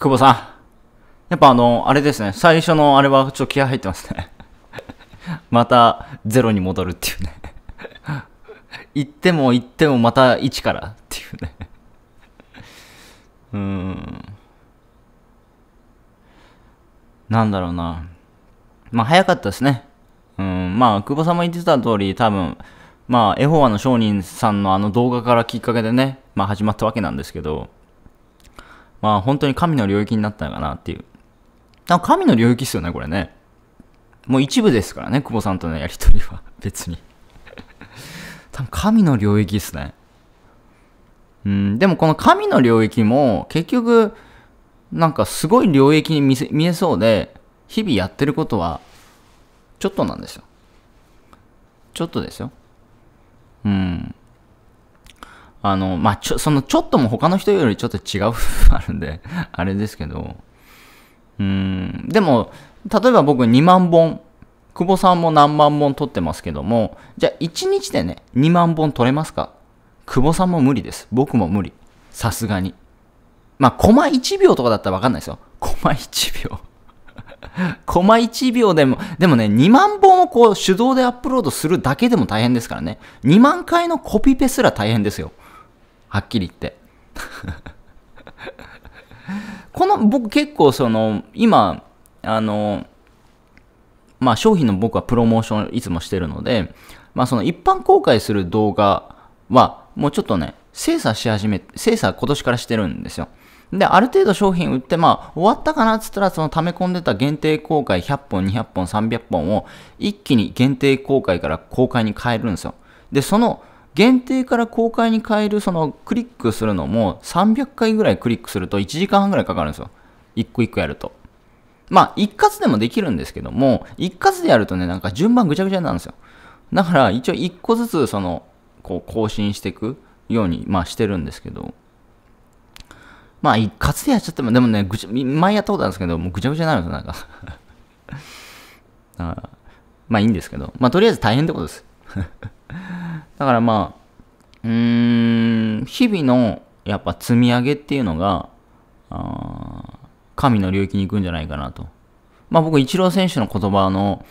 久保さん。やっぱあの、あれですね。最初のあれはちょっと気合入ってますね。またゼロに戻るっていうね。行っても行ってもまた1からっていうね。うーん。なんだろうな。まあ早かったですね。うん。まあ久保さんも言ってた通り多分、まあエホワの商人さんのあの動画からきっかけでね、まあ始まったわけなんですけど、まあ本当に神の領域になったのかなっていう。神の領域っすよね、これね。もう一部ですからね、久保さんとのやりとりは。別に。多分神の領域っすね。うん、でもこの神の領域も結局、なんかすごい領域に見せ見えそうで、日々やってることは、ちょっとなんですよ。ちょっとですよ。うん。あの、まあ、ちょ、そのちょっとも他の人よりちょっと違う部分あるんで あれですけど、うん、でも、例えば僕2万本、久保さんも何万本撮ってますけども、じゃあ1日でね、2万本撮れますか久保さんも無理です。僕も無理。さすがに。まあ、コマ1秒とかだったらわかんないですよ。コマ1秒 コマ1秒でも、でもね、2万本をこう手動でアップロードするだけでも大変ですからね。2万回のコピペすら大変ですよ。はっきり言ってこの僕結構その今あのまあ商品の僕はプロモーションいつもしてるのでまあその一般公開する動画はもうちょっとね精査し始め精査今年からしてるんですよで、ある程度商品売って、まあ、終わったかなっつったら、その溜め込んでた限定公開100本、200本、300本を一気に限定公開から公開に変えるんですよ。で、その限定から公開に変える、そのクリックするのも300回ぐらいクリックすると1時間半ぐらいかかるんですよ。一個一個やると。まあ、一括でもできるんですけども、一括でやるとね、なんか順番ぐちゃぐちゃなんですよ。だから、一応一個ずつ、その、こう、更新していくように、まあ、してるんですけど、まあ、一括でやっちゃっても、でもね、ぐちゃ、前やったことあるんですけど、もうぐちゃぐちゃになるんですよ、なんか あ。まあ、いいんですけど、まあ、とりあえず大変ってことです だからまうーん、日々のやっぱ積み上げっていうのが、あ神の領域に行くんじゃないかなと。まあ僕、イチロー選手の言葉の、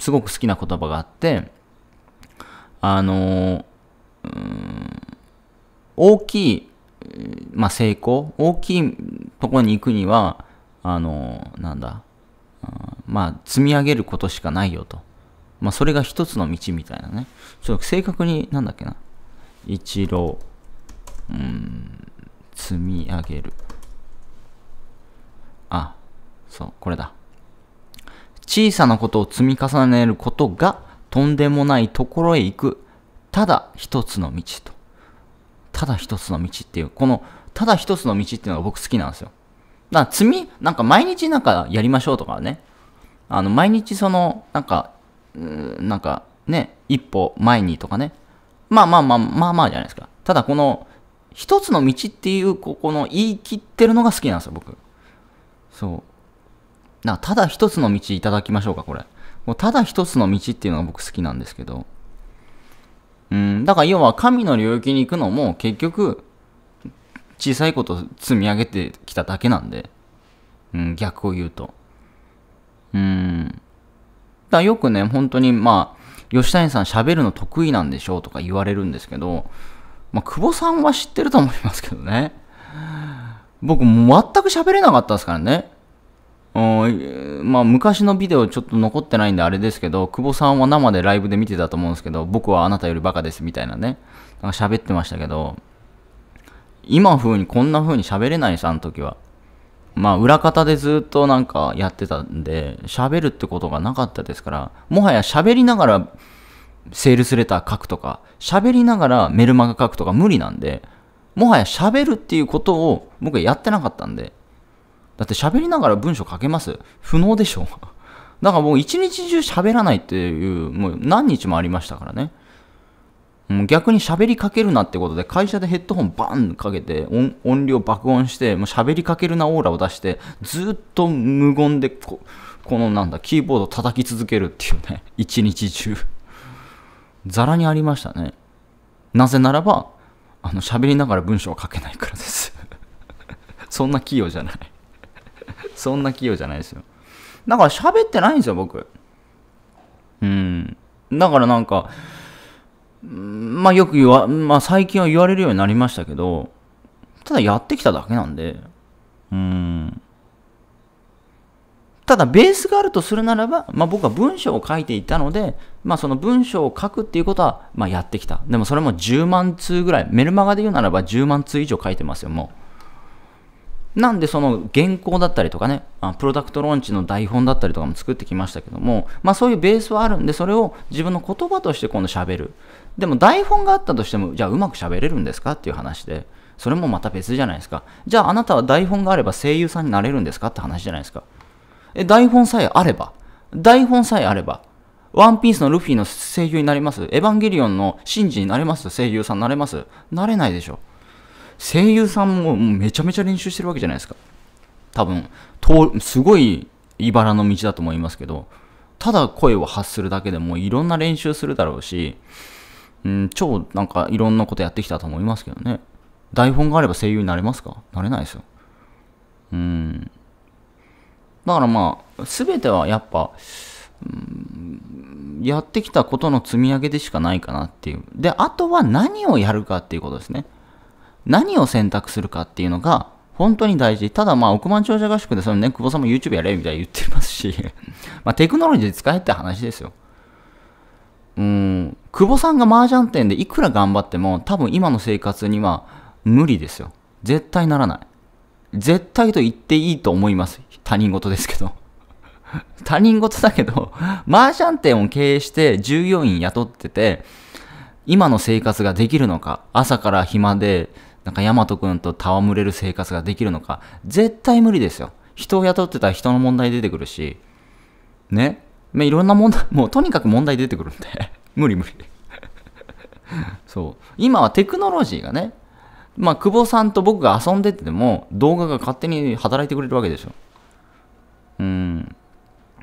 すごく好きな言葉があって、あの大きい、まあ、成功、大きいところに行くには、あのなんだ、まあ、積み上げることしかないよと。まあ、それが一つの道みたいなね。ちょっと正確に、なんだっけな。一路、うん、積み上げる。あ、そう、これだ。小さなことを積み重ねることがとんでもないところへ行く。ただ一つの道と。ただ一つの道っていう、この、ただ一つの道っていうのが僕好きなんですよ。だから積み、なんか毎日なんかやりましょうとかね。あの、毎日その、なんか、んなんかね、一歩前にとかね。まあまあまあ、まあまあじゃないですか。ただこの、一つの道っていう、ここの言い切ってるのが好きなんですよ、僕。そう。な、ただ一つの道いただきましょうか、これ。もうただ一つの道っていうのが僕好きなんですけど。うん、だから要は神の領域に行くのも結局、小さいこと積み上げてきただけなんで。うん、逆を言うと。うん。だよくね、本当にまあ、吉谷さん喋るの得意なんでしょうとか言われるんですけど、まあ、久保さんは知ってると思いますけどね。僕、全く喋れなかったですからね。まあ、昔のビデオちょっと残ってないんであれですけど、久保さんは生でライブで見てたと思うんですけど、僕はあなたよりバカですみたいなね、なんか喋ってましたけど、今風にこんな風に喋れないさ、あの時は。まあ、裏方でずっとなんかやってたんで、喋るってことがなかったですから、もはや喋りながらセールスレター書くとか、喋りながらメルマガ書くとか無理なんで、もはや喋るっていうことを僕はやってなかったんで。だって喋りながら文章書けます不能でしょう。だからもう一日中喋らないっていう、もう何日もありましたからね。逆に喋りかけるなってことで、会社でヘッドホンバーンかけて音、音量爆音して、もう喋りかけるなオーラを出して、ずっと無言でこ、このなんだ、キーボード叩き続けるっていうね、一日中。ザラにありましたね。なぜならば、あの、喋りながら文章を書けないからです。そんな器用じゃない そんな器用じゃないですよ。だから喋ってないんですよ、僕。うん。だからなんか、まあよく言わ、まあ最近は言われるようになりましたけど、ただやってきただけなんで、うん。ただベースがあるとするならば、まあ僕は文章を書いていたので、まあその文章を書くっていうことは、まあやってきた。でもそれも10万通ぐらい、メルマガで言うならば10万通以上書いてますよ、もう。なんでその原稿だったりとかね、あプロダクトローンチの台本だったりとかも作ってきましたけども、まあそういうベースはあるんで、それを自分の言葉として今度喋る。でも台本があったとしても、じゃあうまく喋れるんですかっていう話で、それもまた別じゃないですか。じゃああなたは台本があれば声優さんになれるんですかって話じゃないですか。え、台本さえあれば、台本さえあれば、ワンピースのルフィの声優になりますエヴァンゲリオンのシンジになれます声優さんなれますなれないでしょ。声優さんもめちゃめちゃ練習してるわけじゃないですか。多分、とすごい茨の道だと思いますけど、ただ声を発するだけでもいろんな練習するだろうし、うん、超なんかいろんなことやってきたと思いますけどね。台本があれば声優になれますかなれないですよ。うん。だからまあ、すべてはやっぱ、うん、やってきたことの積み上げでしかないかなっていう。で、あとは何をやるかっていうことですね。何を選択するかっていうのが、本当に大事。ただまあ、億万長者合宿で、そのね、久保さんも YouTube やれみたいに言ってますし まあ、テクノロジー使えって話ですよ。うん、久保さんが麻雀店でいくら頑張っても、多分今の生活には無理ですよ。絶対ならない。絶対と言っていいと思います。他人事ですけど。他人事だけど、麻雀店を経営して従業員雇ってて、今の生活ができるのか、朝から暇で、なんか大和く君と戯れる生活ができるのか、絶対無理ですよ。人を雇ってたら人の問題出てくるし、ね。まいろんな問題、もうとにかく問題出てくるんで無理無理そう今はテクノロジーがねまあ久保さんと僕が遊んでても動画が勝手に働いてくれるわけでしょうん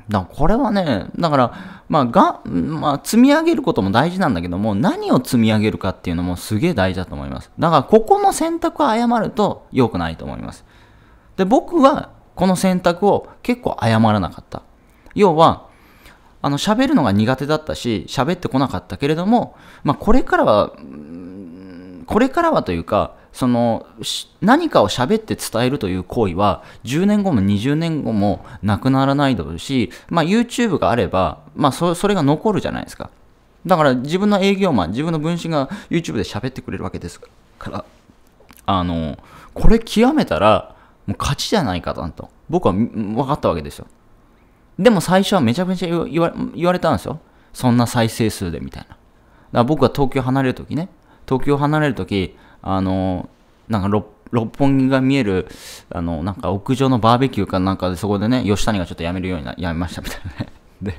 だからこれはね、だから、まあが、まあ、積み上げることも大事なんだけども、何を積み上げるかっていうのもすげえ大事だと思います。だから、ここの選択を誤ると良くないと思います。で、僕は、この選択を結構誤らなかった。要は、あの、喋るのが苦手だったし、喋ってこなかったけれども、まあ、これからは、これからはというか、その、何かを喋って伝えるという行為は、10年後も20年後もなくならないだろうし、まあ、YouTube があれば、まあそ、それが残るじゃないですか。だから、自分の営業マン、自分の分身が YouTube で喋ってくれるわけですから、あの、これ極めたら、もう勝ちじゃないかと、僕は分かったわけですよ。でも最初はめちゃめちゃ言わ言われたんですよ。そんな再生数でみたいな。だから僕は東京離れるときね、東京離れるとき、あの、なんか六本木が見える、あの、なんか屋上のバーベキューかなんかでそこでね、吉谷がちょっとやめるようにな、やめましたみたいなね。で、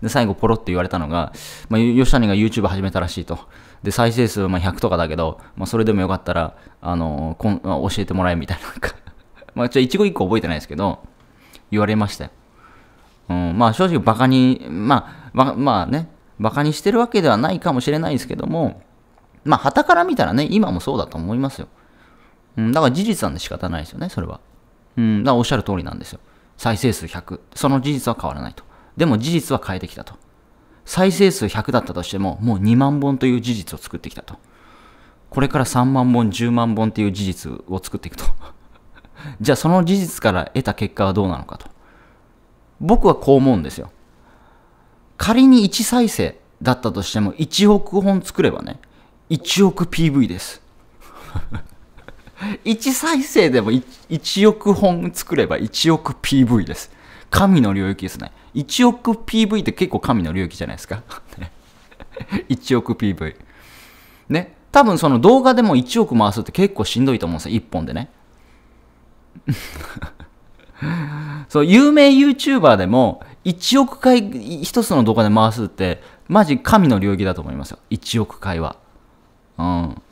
で最後ポロって言われたのが、まあ、吉谷が YouTube 始めたらしいと。で、再生数まあ100とかだけど、まあ、それでもよかったら、あの、こん教えてもらえみたいな。まあ、ちょ、一語一個覚えてないですけど、言われましたよ。うん、まあ正直バカに、まあ、まあね、バカにしてるわけではないかもしれないですけども、まあ、たから見たらね、今もそうだと思いますよ。うん、だから事実なんで仕方ないですよね、それは。うん、だからおっしゃる通りなんですよ。再生数100。その事実は変わらないと。でも事実は変えてきたと。再生数100だったとしても、もう2万本という事実を作ってきたと。これから3万本、10万本という事実を作っていくと。じゃあその事実から得た結果はどうなのかと。僕はこう思うんですよ。仮に1再生だったとしても1億本作ればね、1億 PV です。1 再生でも 1, 1億本作れば1億 PV です。神の領域ですね。1億 PV って結構神の領域じゃないですか。1 億 PV。ね。多分その動画でも1億回すって結構しんどいと思うんですよ。1本でね。そう有名 YouTuber でも1億回1つの動画で回すってマジ神の領域だと思いますよ1億回はうん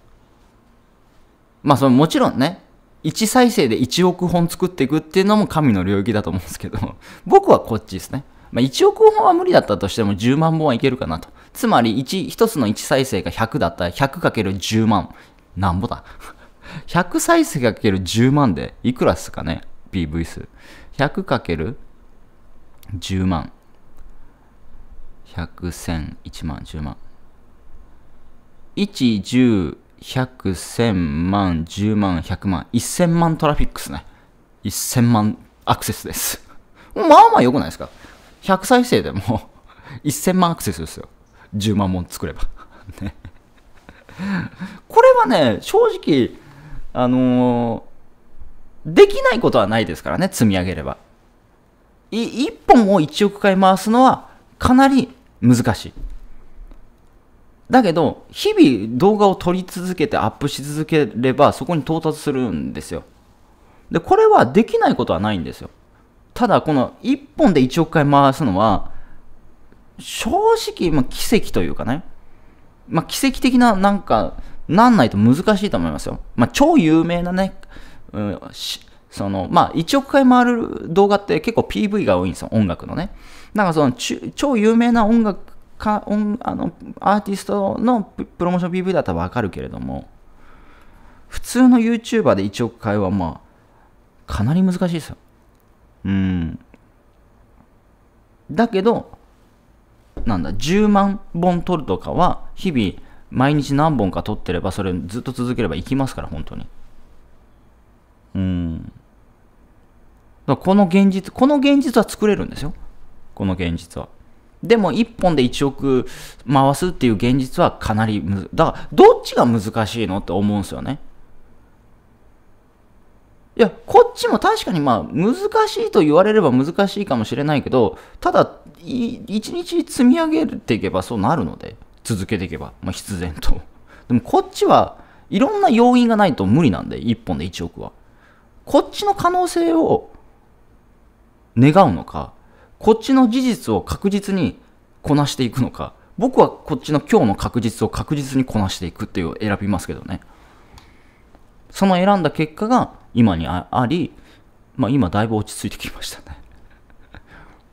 まあそのもちろんね1再生で1億本作っていくっていうのも神の領域だと思うんですけど 僕はこっちですね、まあ、1億本は無理だったとしても10万本はいけるかなとつまり 1, 1つの1再生が100だったら 100×10 万なんぼだ100 再生かける10万でいくらっすかね PV 数 100×10 万1001001万10万1 1 0 1 0 0 1万10万100万1000万トラフィックスね1000万アクセスですまあまあよくないですか100再生でも1000 万アクセスですよ10万もん作れば ねこれはね正直あのーできないことはないですからね、積み上げれば。い1本を1億回回すのはかなり難しい。だけど、日々動画を撮り続けてアップし続ければ、そこに到達するんですよ。で、これはできないことはないんですよ。ただ、この1本で1億回回すのは、正直、まあ、奇跡というかね、まあ、奇跡的な、なんか、なんないと難しいと思いますよ。まあ、超有名なね、うん、その、まあ、1億回回る動画って結構 PV が多いんですよ、音楽のね。なんかその、超有名な音楽か、音あのアーティストのプロモーション PV だったらわかるけれども、普通の YouTuber で1億回は、まあ、かなり難しいですよ。うん。だけど、なんだ、10万本撮るとかは、日々、毎日何本か撮ってれば、それずっと続ければいきますから、本当に。うん。だこの現実、この現実は作れるんですよ。この現実は。でも1本で1億回すっていう現実はかなりむ、だからどっちが難しいのって思うんですよね。いや、こっちも確かにまあ難しいと言われれば難しいかもしれないけど、ただ、1日積み上げていけばそうなるので、続けていけば、まあ、必然と。でもこっちはいろんな要因がないと無理なんで、1本で1億は。こっちの可能性を願うのか、こっちの事実を確実にこなしていくのか、僕はこっちの今日の確実を確実にこなしていくっていう選びますけどね。その選んだ結果が今にあり、まあ今だいぶ落ち着いてきましたね。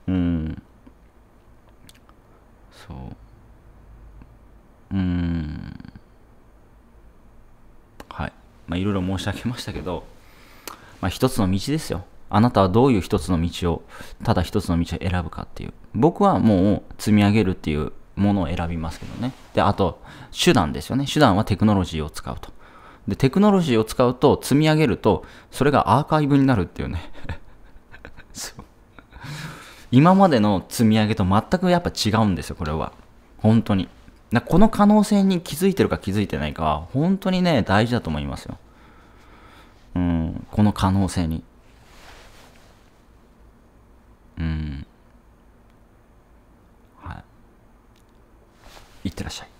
うん。そう。うん。はい。まあいろいろ申し上げましたけど、まあ、一つの道ですよ。あなたはどういう一つの道を、ただ一つの道を選ぶかっていう。僕はもう積み上げるっていうものを選びますけどね。で、あと、手段ですよね。手段はテクノロジーを使うと。で、テクノロジーを使うと、積み上げると、それがアーカイブになるっていうね。そう。今までの積み上げと全くやっぱ違うんですよ、これは。本当に。この可能性に気づいてるか気づいてないかは、本当にね、大事だと思いますよ。うん、この可能性に。うん。はい。いってらっしゃい。